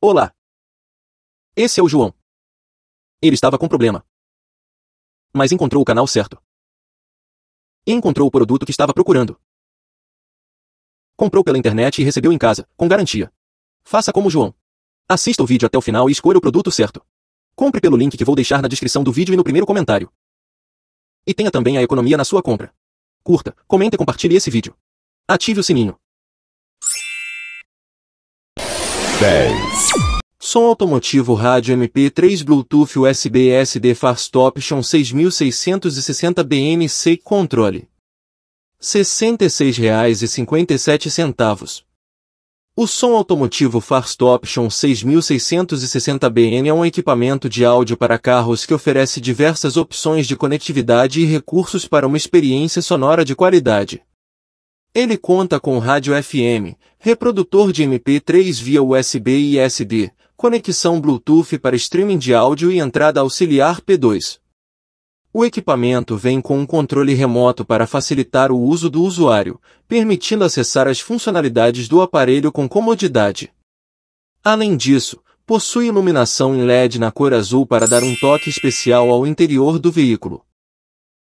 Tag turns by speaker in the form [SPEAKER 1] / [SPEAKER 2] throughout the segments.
[SPEAKER 1] Olá! Esse é o João. Ele estava com problema. Mas encontrou o canal certo. E encontrou o produto que estava procurando. Comprou pela internet e recebeu em casa, com garantia. Faça como o João. Assista o vídeo até o final e escolha o produto certo. Compre pelo link que vou deixar na descrição do vídeo e no primeiro comentário. E tenha também a economia na sua compra. Curta, comente e compartilhe esse vídeo. Ative o sininho. 10. Som automotivo rádio MP3 Bluetooth USB SD Fast Option 6660 BNC Controle. R$ 66,57. O som automotivo Fast Option 6660BN é um equipamento de áudio para carros que oferece diversas opções de conectividade e recursos para uma experiência sonora de qualidade. Ele conta com rádio FM, reprodutor de MP3 via USB e SD, conexão Bluetooth para streaming de áudio e entrada auxiliar P2. O equipamento vem com um controle remoto para facilitar o uso do usuário, permitindo acessar as funcionalidades do aparelho com comodidade. Além disso, possui iluminação em LED na cor azul para dar um toque especial ao interior do veículo.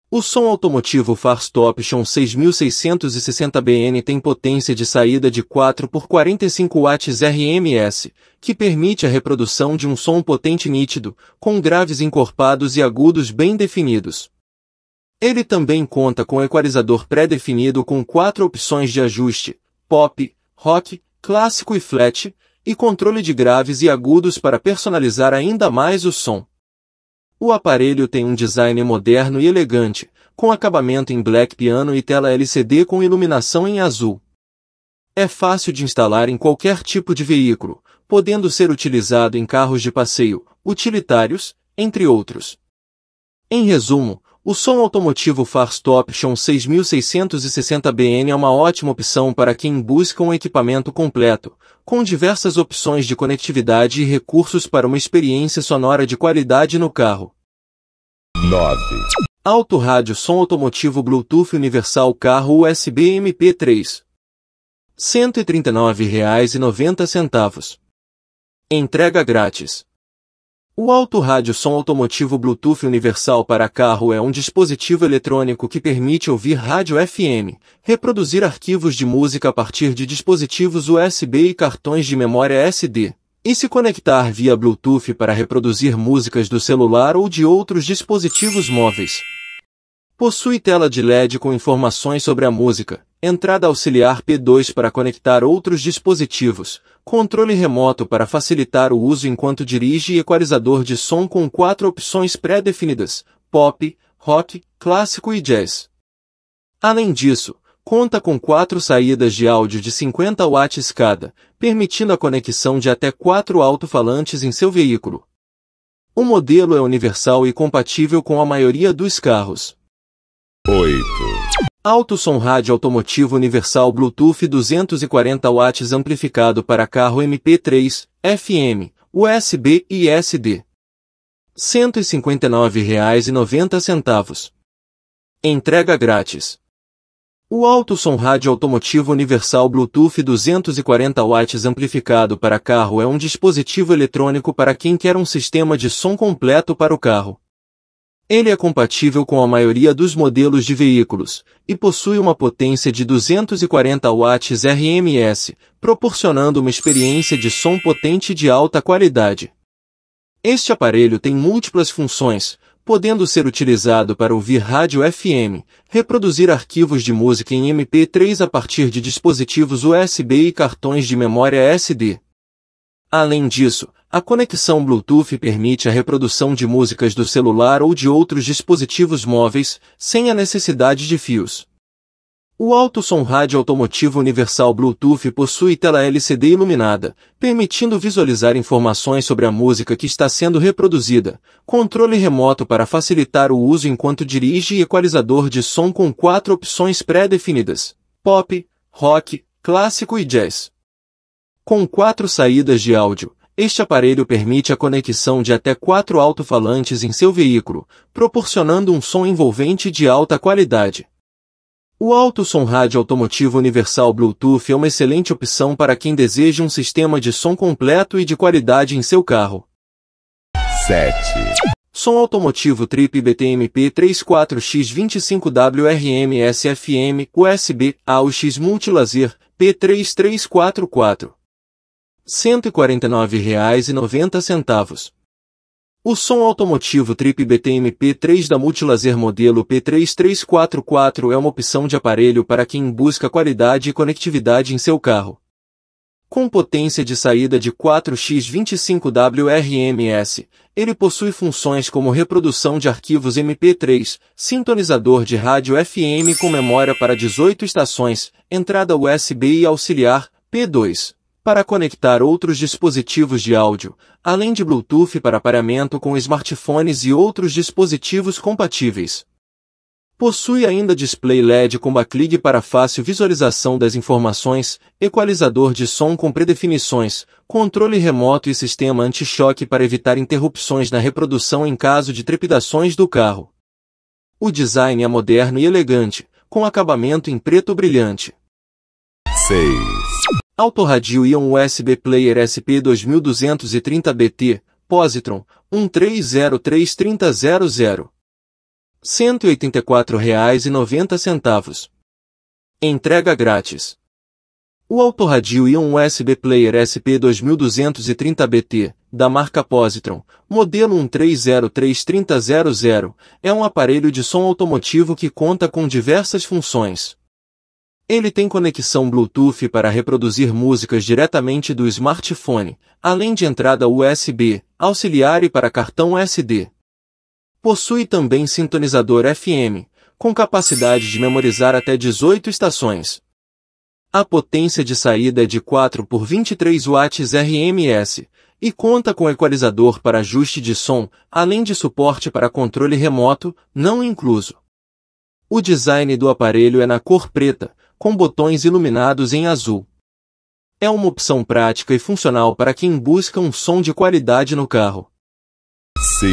[SPEAKER 1] O som automotivo First Option 6660BN tem potência de saída de 4 por 45 watts RMS, que permite a reprodução de um som potente e nítido, com graves encorpados e agudos bem definidos. Ele também conta com equalizador pré-definido com quatro opções de ajuste, pop, rock, clássico e flat, e controle de graves e agudos para personalizar ainda mais o som. O aparelho tem um design moderno e elegante, com acabamento em black piano e tela LCD com iluminação em azul. É fácil de instalar em qualquer tipo de veículo, podendo ser utilizado em carros de passeio, utilitários, entre outros. Em resumo, o som automotivo Fast Option 6660BN é uma ótima opção para quem busca um equipamento completo, com diversas opções de conectividade e recursos para uma experiência sonora de qualidade no carro. 9. Auto Rádio Som Automotivo Bluetooth Universal Carro USB MP3 R$ 139,90. Entrega grátis. O alto rádio som automotivo Bluetooth universal para carro é um dispositivo eletrônico que permite ouvir rádio FM, reproduzir arquivos de música a partir de dispositivos USB e cartões de memória SD, e se conectar via Bluetooth para reproduzir músicas do celular ou de outros dispositivos móveis. Possui tela de LED com informações sobre a música, entrada auxiliar P2 para conectar outros dispositivos, controle remoto para facilitar o uso enquanto dirige e equalizador de som com quatro opções pré-definidas, pop, rock, clássico e jazz. Além disso, conta com quatro saídas de áudio de 50 watts cada, permitindo a conexão de até quatro alto-falantes em seu veículo. O modelo é universal e compatível com a maioria dos carros. 8. Alto som rádio automotivo universal Bluetooth 240 watts amplificado para carro MP3, FM, USB e SD. R$ 159,90. Entrega grátis. O alto som rádio automotivo universal Bluetooth 240 watts amplificado para carro é um dispositivo eletrônico para quem quer um sistema de som completo para o carro ele é compatível com a maioria dos modelos de veículos e possui uma potência de 240 watts RMS, proporcionando uma experiência de som potente de alta qualidade. Este aparelho tem múltiplas funções, podendo ser utilizado para ouvir rádio FM, reproduzir arquivos de música em MP3 a partir de dispositivos USB e cartões de memória SD. Além disso, a conexão Bluetooth permite a reprodução de músicas do celular ou de outros dispositivos móveis, sem a necessidade de fios. O alto som rádio automotivo universal Bluetooth possui tela LCD iluminada, permitindo visualizar informações sobre a música que está sendo reproduzida, controle remoto para facilitar o uso enquanto dirige e equalizador de som com quatro opções pré-definidas: pop, rock, clássico e jazz. Com quatro saídas de áudio, este aparelho permite a conexão de até quatro alto-falantes em seu veículo, proporcionando um som envolvente de alta qualidade. O Alto Som Rádio Automotivo Universal Bluetooth é uma excelente opção para quem deseja um sistema de som completo e de qualidade em seu carro. 7. Som automotivo Trip BTMP 34X25WRM SFM USB AUX Multilaser P3344 R$ 149,90. O som automotivo Trip btmp 3 da Multilaser modelo P3344 é uma opção de aparelho para quem busca qualidade e conectividade em seu carro. Com potência de saída de 4x25WRMS, ele possui funções como reprodução de arquivos MP3, sintonizador de rádio FM com memória para 18 estações, entrada USB e auxiliar, P2 para conectar outros dispositivos de áudio, além de Bluetooth para pareamento com smartphones e outros dispositivos compatíveis. Possui ainda display LED com backlight para fácil visualização das informações, equalizador de som com predefinições, controle remoto e sistema anti-choque para evitar interrupções na reprodução em caso de trepidações do carro. O design é moderno e elegante, com acabamento em preto brilhante. 6. Autoradio Ion USB Player SP2230BT, Positron, 1303300 R$ 184,90. Entrega grátis. O autoradio Ion USB Player SP2230BT, da marca Positron, modelo 1303300, é um aparelho de som automotivo que conta com diversas funções. Ele tem conexão Bluetooth para reproduzir músicas diretamente do smartphone, além de entrada USB, auxiliar e para cartão SD. Possui também sintonizador FM, com capacidade de memorizar até 18 estações. A potência de saída é de 4 por 23 watts RMS e conta com equalizador para ajuste de som, além de suporte para controle remoto, não incluso. O design do aparelho é na cor preta, com botões iluminados em azul. É uma opção prática e funcional para quem busca um som de qualidade no carro. 5.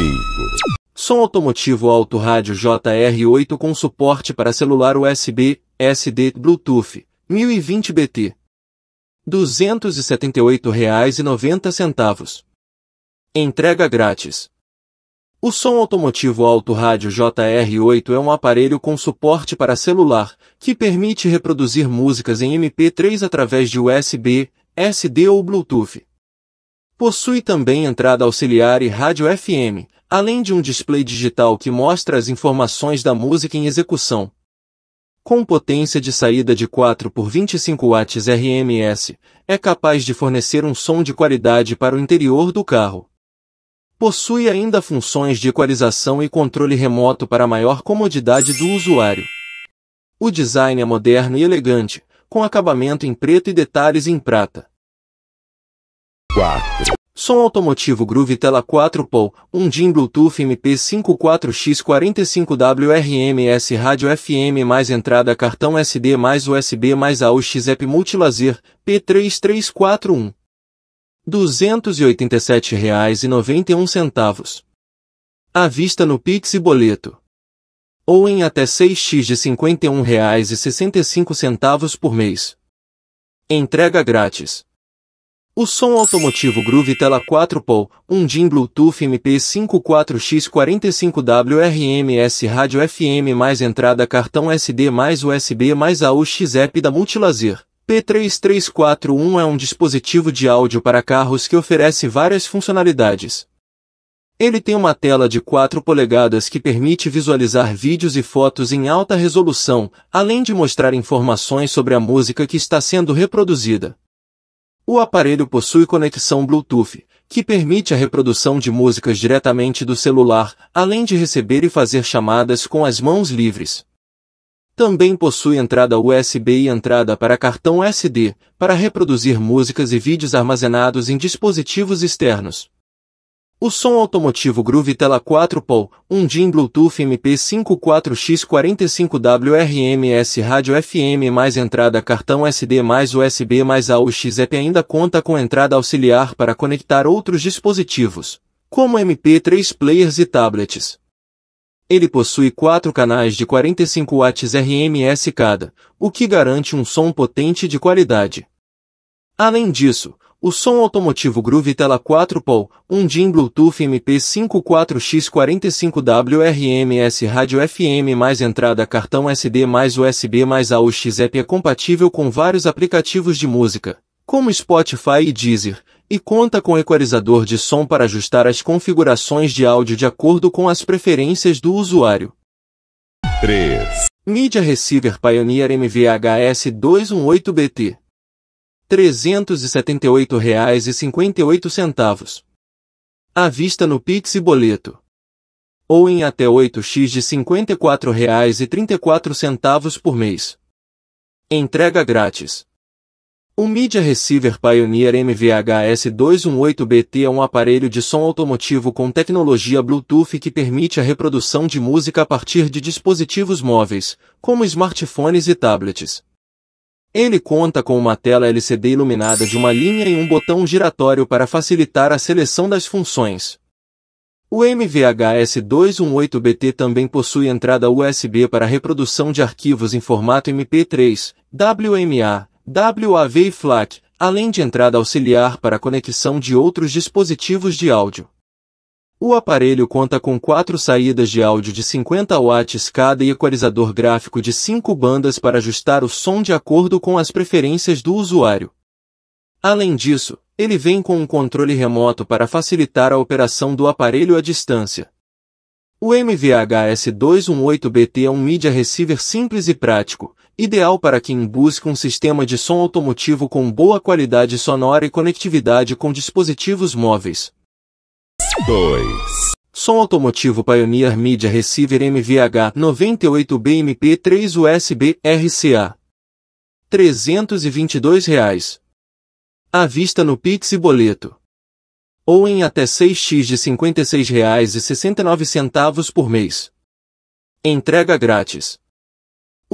[SPEAKER 1] Som automotivo alto rádio JR8 com suporte para celular USB, SD, Bluetooth, 1020 BT. R$ 278,90. Entrega grátis. O som automotivo alto rádio JR8 é um aparelho com suporte para celular, que permite reproduzir músicas em MP3 através de USB, SD ou Bluetooth. Possui também entrada auxiliar e rádio FM, além de um display digital que mostra as informações da música em execução. Com potência de saída de 4 por 25 watts RMS, é capaz de fornecer um som de qualidade para o interior do carro. Possui ainda funções de equalização e controle remoto para maior comodidade do usuário. O design é moderno e elegante, com acabamento em preto e detalhes em prata. 4. Som automotivo Groove Tela 4 pol, um DIN Bluetooth MP54X45WRMS Rádio FM mais entrada cartão SD mais USB mais AUX App Multilaser, P3341. 287,91. À vista no Pix e boleto. Ou em até 6x de R$ 51,65 por mês. Entrega grátis. O som automotivo Groove Tela 4 Pol, um DIN Bluetooth MP54X45WRMS Rádio FM mais entrada cartão SD mais USB mais AUX App da Multilazer. P3341 é um dispositivo de áudio para carros que oferece várias funcionalidades. Ele tem uma tela de 4 polegadas que permite visualizar vídeos e fotos em alta resolução, além de mostrar informações sobre a música que está sendo reproduzida. O aparelho possui conexão Bluetooth, que permite a reprodução de músicas diretamente do celular, além de receber e fazer chamadas com as mãos livres. Também possui entrada USB e entrada para cartão SD, para reproduzir músicas e vídeos armazenados em dispositivos externos. O som automotivo Groove Tela 4 Pol, um DIN Bluetooth MP54X45WRMS rádio FM mais entrada cartão SD mais USB mais AUX app ainda conta com entrada auxiliar para conectar outros dispositivos, como MP3 players e tablets. Ele possui quatro canais de 45 watts RMS cada, o que garante um som potente de qualidade. Além disso, o som automotivo Groove Tela 4 Pol, um DIN Bluetooth MP54X45W RMS rádio FM mais entrada cartão SD mais USB mais AUX app é compatível com vários aplicativos de música, como Spotify e Deezer, e conta com equalizador de som para ajustar as configurações de áudio de acordo com as preferências do usuário. 3. Media Receiver Pioneer MVHS 218BT R$ 378,58 à vista no Pix e boleto. Ou em até 8x de R$ 54,34 por mês. Entrega grátis. O Media Receiver Pioneer MVHS218BT é um aparelho de som automotivo com tecnologia Bluetooth que permite a reprodução de música a partir de dispositivos móveis, como smartphones e tablets. Ele conta com uma tela LCD iluminada de uma linha e um botão giratório para facilitar a seleção das funções. O MVHS218BT também possui entrada USB para reprodução de arquivos em formato MP3, WMA, WAV e FLAC, além de entrada auxiliar para conexão de outros dispositivos de áudio. O aparelho conta com quatro saídas de áudio de 50 watts cada e equalizador gráfico de cinco bandas para ajustar o som de acordo com as preferências do usuário. Além disso, ele vem com um controle remoto para facilitar a operação do aparelho à distância. O MVHS218BT é um media receiver simples e prático, ideal para quem busca um sistema de som automotivo com boa qualidade sonora e conectividade com dispositivos móveis. 2. Som automotivo Pioneer Media Receiver MVH 98BMP 3 USB RCA. R$ 322. À vista no Pix e boleto. Ou em até 6x de R$ 56,69 por mês. Entrega grátis.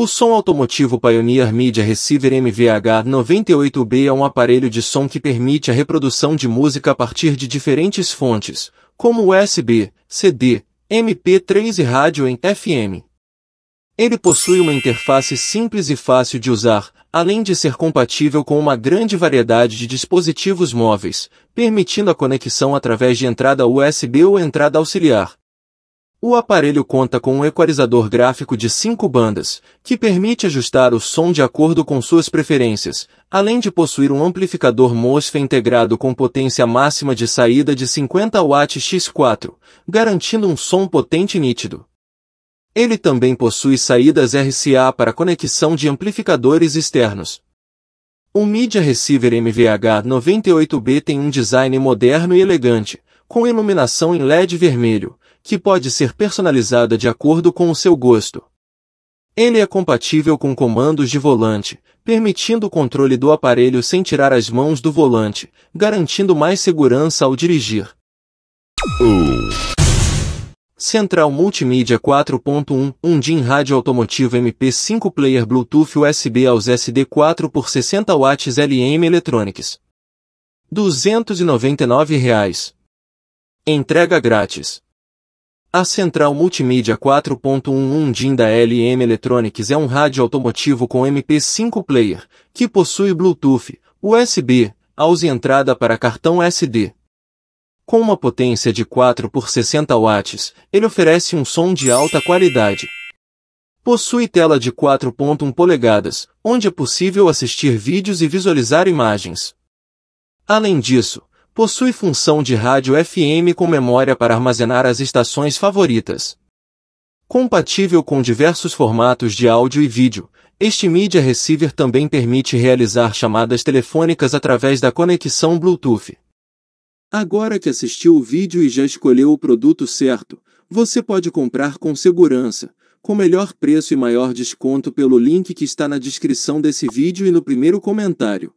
[SPEAKER 1] O som automotivo Pioneer Media Receiver MVH98B é um aparelho de som que permite a reprodução de música a partir de diferentes fontes, como USB, CD, MP3 e rádio em FM. Ele possui uma interface simples e fácil de usar, além de ser compatível com uma grande variedade de dispositivos móveis, permitindo a conexão através de entrada USB ou entrada auxiliar, o aparelho conta com um equalizador gráfico de cinco bandas, que permite ajustar o som de acordo com suas preferências, além de possuir um amplificador MOSFET integrado com potência máxima de saída de 50 watts x4, garantindo um som potente e nítido. Ele também possui saídas RCA para conexão de amplificadores externos. O Media Receiver MVH-98B tem um design moderno e elegante, com iluminação em LED vermelho, que pode ser personalizada de acordo com o seu gosto. Ele é compatível com comandos de volante, permitindo o controle do aparelho sem tirar as mãos do volante, garantindo mais segurança ao dirigir. Uh. Central Multimídia 4.1, um DIN rádio automotivo MP5 player Bluetooth USB aos SD4 por 60 watts LM Electronics. R$ 299. Reais. Entrega grátis. A Central Multimídia 4.11 DIN da LM Electronics é um rádio automotivo com MP5 player, que possui Bluetooth, USB, AUX e entrada para cartão SD. Com uma potência de 4 por 60 watts, ele oferece um som de alta qualidade. Possui tela de 4.1 polegadas, onde é possível assistir vídeos e visualizar imagens. Além disso, Possui função de rádio FM com memória para armazenar as estações favoritas. Compatível com diversos formatos de áudio e vídeo, este Media Receiver também permite realizar chamadas telefônicas através da conexão Bluetooth. Agora que assistiu o vídeo e já escolheu o produto certo, você pode comprar com segurança, com melhor preço e maior desconto pelo link que está na descrição desse vídeo e no primeiro comentário.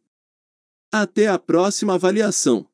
[SPEAKER 1] Até a próxima avaliação!